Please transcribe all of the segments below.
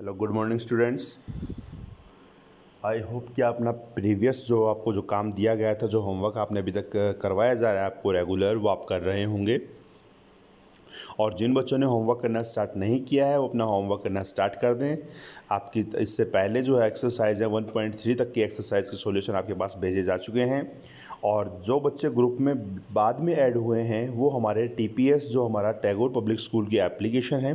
hello good morning students I hope कि अपना previous जो आपको जो काम दिया गया था जो होमवर्क आपने अभी तक करवाया जा रहा है आपको रेगुलर वो आप कर रहे होंगे और जिन बच्चों ने होमवर्क करना स्टार्ट नहीं किया है वो अपना होमवर्क करना स्टार्ट कर दें आपकी इससे पहले जो है एक्सरसाइज है 1.3 तक की एक्सरसाइज के सॉल्यूशन आपके पास भेजे जा चुके हैं और जो बच्चे ग्रुप में बाद में ऐड हुए हैं वो हमारे टी जो हमारा टैगोर पब्लिक स्कूल की एप्लीकेशन है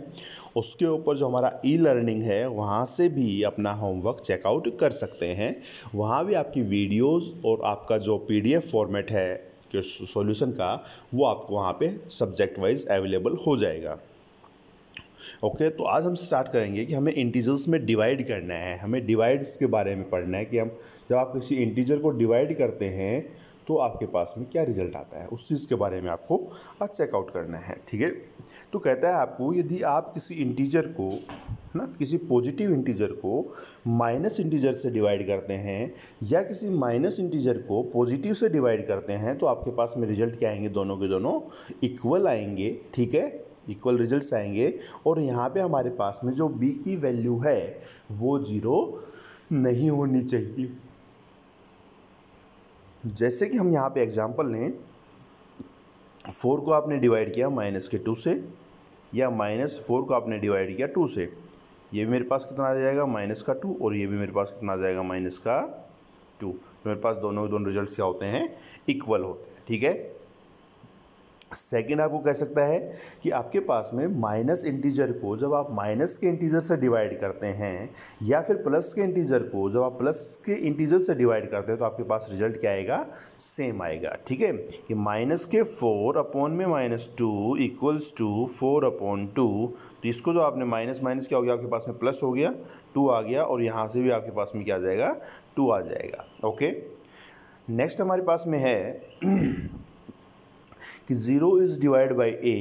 उसके ऊपर जो हमारा ई लर्निंग है वहाँ से भी अपना होमवर्क चेकआउट कर सकते हैं वहाँ भी आपकी वीडियोस और आपका जो पीडीएफ फॉर्मेट है के सॉल्यूशन का वो आपको वहाँ पे सब्जेक्ट वाइज अवेलेबल हो जाएगा ओके okay, तो आज हम स्टार्ट करेंगे कि हमें इंटीजर्स में डिवाइड करना है हमें डिवाइड्स के बारे में पढ़ना है कि हम जब आप किसी इंटीजर को डिवाइड करते हैं तो आपके पास में क्या रिजल्ट आता है उस चीज़ के बारे में आपको आज चेकआउट करना है ठीक है तो कहता है आपको यदि आप किसी इंटीजर को है ना किसी पॉजिटिव इंटीजर को माइनस इंटीजर से डिवाइड करते हैं या किसी माइनस इंटीजर को पॉजिटिव से डिवाइड करते हैं तो आपके पास में रिजल्ट क्या आएंगे दोनों के दोनों इक्वल आएंगे ठीक है इक्वल रिजल्ट्स आएंगे और यहाँ पे हमारे पास में जो बी की वैल्यू है वो ज़ीरो नहीं होनी चाहिए जैसे कि हम यहाँ पे एग्जांपल लें फोर को आपने डिवाइड किया माइनस के टू से या माइनस फोर को आपने डिवाइड किया टू से ये भी मेरे पास कितना आ जाएगा माइनस का टू और ये भी मेरे पास कितना आ जाएगा माइनस का टू तो मेरे पास दोनों दोनों रिजल्ट्स क्या होते हैं इक्वल होते हैं ठीक है सेकेंड आपको कह सकता है कि आपके पास में माइनस इंटीजर को जब आप माइनस के इंटीजर से डिवाइड करते हैं या फिर प्लस के इंटीजर को जब आप प्लस के इंटीजर से डिवाइड करते हैं तो आपके पास रिजल्ट क्या आएगा सेम आएगा ठीक है कि माइनस के फोर अपॉन में minus two equals to four upon two तो इसको जो आपने माइनस माइनस क्या हो गया आपके पास में प्लस हो गया टू आ गया और यहाँ से भी आपके पास में क्या आ जाएगा टू आ जाएगा ओके नेक्स्ट हमारे पास में है कि zero is divide by a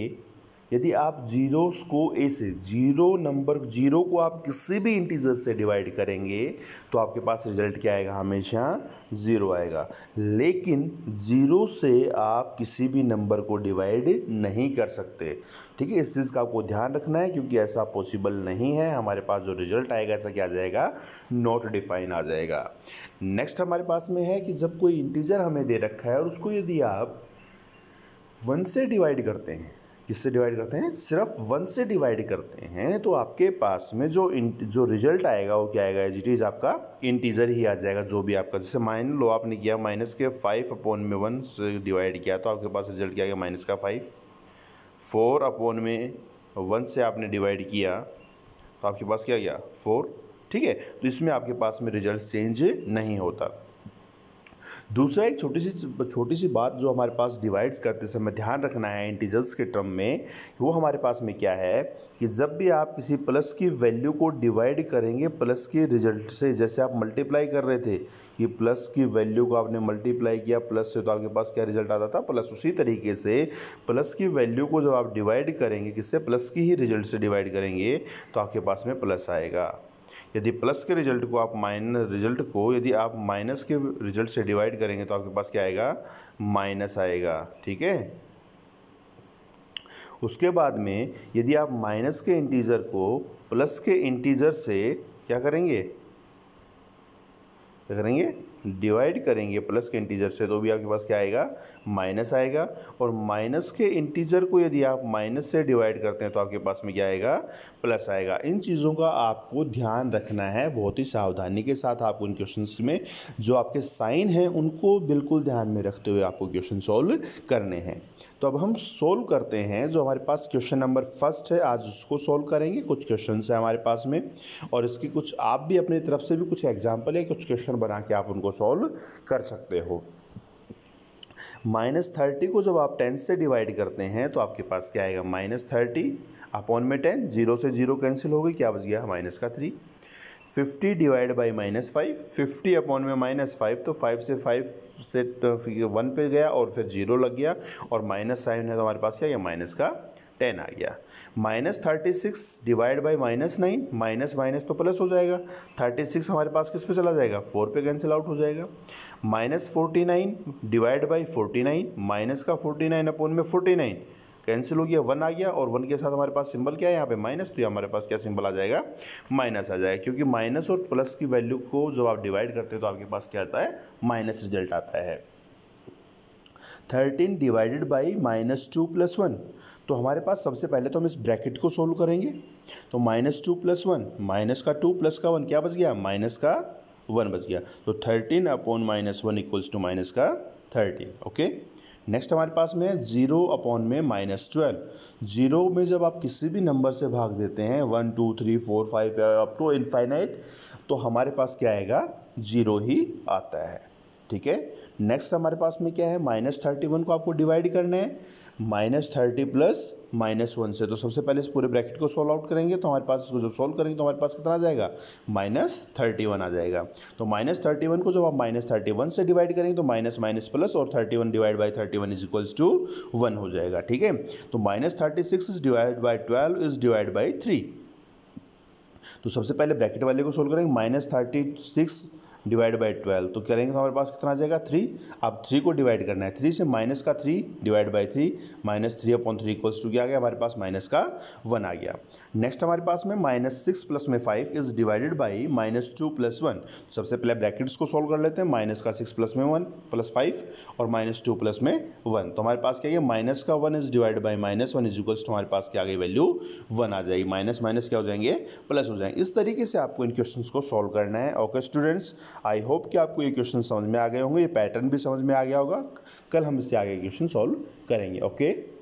यदि आप जीरो को ए से जीरो नंबर जीरो को आप किसी भी इंटीजर से डिवाइड करेंगे तो आपके पास रिजल्ट क्या आएगा हमेशा ज़ीरो आएगा लेकिन ज़ीरो से आप किसी भी नंबर को डिवाइड नहीं कर सकते ठीक है इस चीज़ का आपको ध्यान रखना है क्योंकि ऐसा पॉसिबल नहीं है हमारे पास जो रिजल्ट आएगा ऐसा क्या आ जाएगा नॉट डिफाइन आ जाएगा नेक्स्ट हमारे पास में है कि जब कोई इंटीजर हमें दे रखा है और उसको यदि आप वन से डिवाइड करते हैं किससे डिवाइड करते हैं सिर्फ वन से डिवाइड करते हैं तो आपके पास में जो जो रिजल्ट आएगा वो क्या आएगा इट इज़ आपका इंटीजर ही आ जाएगा जो भी आपका जैसे माइन लो आपने किया माइनस के फाइव अपोन में वन से डिवाइड किया तो आपके पास रिजल्ट क्या गया माइनस का फाइव फोर अपोन में वन से आपने डिवाइड किया तो आपके पास क्या गया फोर ठीक है तो इसमें आपके पास में रिजल्ट चेंज नहीं होता दूसरा एक छोटी सी छोटी सी बात जो हमारे पास डिवाइड्स करते समय ध्यान रखना है इंटीजर्स के टर्म में वो हमारे पास में क्या है कि जब भी आप किसी प्लस की वैल्यू को डिवाइड करेंगे प्लस के रिजल्ट से जैसे आप मल्टीप्लाई कर रहे थे कि प्लस की वैल्यू को आपने मल्टीप्लाई किया प्लस से तो आपके पास क्या रिजल्ट आता था प्लस उसी तरीके से प्लस की वैल्यू को जब आप डिवाइड करेंगे किससे प्लस की ही रिजल्ट से डिवाइड करेंगे तो आपके पास में प्लस आएगा यदि प्लस के रिजल्ट को आप माइनस रिजल्ट को यदि आप माइनस के रिजल्ट से डिवाइड करेंगे तो आपके पास क्या आएगा माइनस आएगा ठीक है उसके बाद में यदि आप माइनस के इंटीज़र को प्लस के इंटीज़र से क्या करेंगे क्या करेंगे डिवाइड करेंगे प्लस के इंटीजर से तो भी आपके पास क्या आएगा माइनस आएगा और माइनस के इंटीजर को यदि आप माइनस से डिवाइड करते हैं तो आपके पास में क्या आएगा प्लस आएगा इन चीज़ों का आपको ध्यान रखना है बहुत ही सावधानी के साथ आपको इन क्वेश्चन में जो आपके साइन हैं उनको बिल्कुल ध्यान में रखते हुए आपको क्वेश्चन सॉल्व करने हैं तो अब हम सोल्व करते हैं जो हमारे पास क्वेश्चन नंबर फर्स्ट है आज उसको सोल्व करेंगे कुछ क्वेश्चन है हमारे पास में और इसकी कुछ आप भी अपनी तरफ से भी कुछ एग्जाम्पल है कुछ क्वेश्चन बना के आप उनको सॉल्व कर सकते हो माइनस थर्टी को जब आप टेन से डिवाइड करते हैं तो आपके पास क्या आएगा माइनस थर्टी अपॉन में टेन जीरो से जीरो कैंसिल हो गई क्या बच गया माइनस का three fifty divide by minus five fifty upon में माइनस फाइव तो फाइव से फाइव से तो वन पे गया और फिर जीरो लग गया और माइनस साइन है तो हमारे पास क्या माइनस का टेन आ गया minus thirty six divide by minus nine minus minus तो प्लस हो जाएगा थर्टी सिक्स हमारे पास किस पे चला जाएगा फोर पे कैंसिल आउट हो जाएगा minus forty nine divide by forty nine minus का फोर्टी नाइन अपोन में फोर्टी नाइन कैंसिल हो गया वन आ गया और वन के साथ हमारे पास सिंबल क्या है यहाँ पे माइनस तो हमारे पास क्या सिंबल आ जाएगा माइनस आ जाएगा क्योंकि माइनस और प्लस की वैल्यू को जब आप डिवाइड करते हैं तो आपके पास क्या आता है माइनस रिजल्ट आता है thirteen divided by minus two plus one तो हमारे पास सबसे पहले तो हम इस ब्रैकेट को सोल्व करेंगे तो minus two plus one minus का टू प्लस का वन क्या बच गया माइनस का वन बच गया तो thirteen upon minus one equals to minus का थर्टीन ओके नेक्स्ट हमारे पास में जीरो अपॉन में माइनस ट्वेल्व जीरो में जब आप किसी भी नंबर से भाग देते हैं one two three four five up to infinite तो हमारे पास क्या आएगा जीरो ही आता है ठीक है नेक्स्ट हमारे पास में क्या है माइनस थर्टी वन को आपको डिवाइड करना है minus thirty plus minus one से तो सबसे पहले इस पूरे ब्रैकेट को सोल्व आउट करेंगे तो हमारे पास इसको जब सोल्व करेंगे तो हमारे पास कितना आ जाएगा माइनस थर्टी वन आ जाएगा तो माइनस थर्टी वन को जब आप माइनस थर्टी वन से डिवाइड करेंगे तो माइनस माइनस प्लस और thirty one divide by thirty one is equals to one हो जाएगा ठीक है तो minus thirty six is divide by twelve is divide by three तो सबसे पहले ब्रैकेट वाले को सोल्व करेंगे minus thirty six divide by twelve तो करेंगे तो हमारे पास कितना आ जाएगा थ्री अब थ्री को डिवाइड करना है थ्री से माइनस का three divide by three minus three upon three equals to क्या गया हमारे पास माइनस का वन आ गया नेक्स्ट हमारे पास में माइनस सिक्स प्लस में five is divided by minus two plus one सबसे पहले ब्रैकेट्स को सॉल्व कर लेते हैं माइनस का सिक्स प्लस में वन प्लस फाइव और माइनस टू प्लस में वन तो हमारे पास क्या गया माइनस का one is divide by minus one is equals to हमारे पास क्या आ गई वैल्यू वन आ जाएगी माइनस माइनस क्या हो जाएंगे प्लस हो जाएंगे इस तरीके से आपको इन क्वेश्चन को सॉल्व करना है ओके स्टूडेंट्स आई होप कि आपको ये क्वेश्चन समझ में आ गए होंगे ये पैटर्न भी समझ में आ गया होगा कल हम इससे आगे क्वेश्चन सॉल्व करेंगे ओके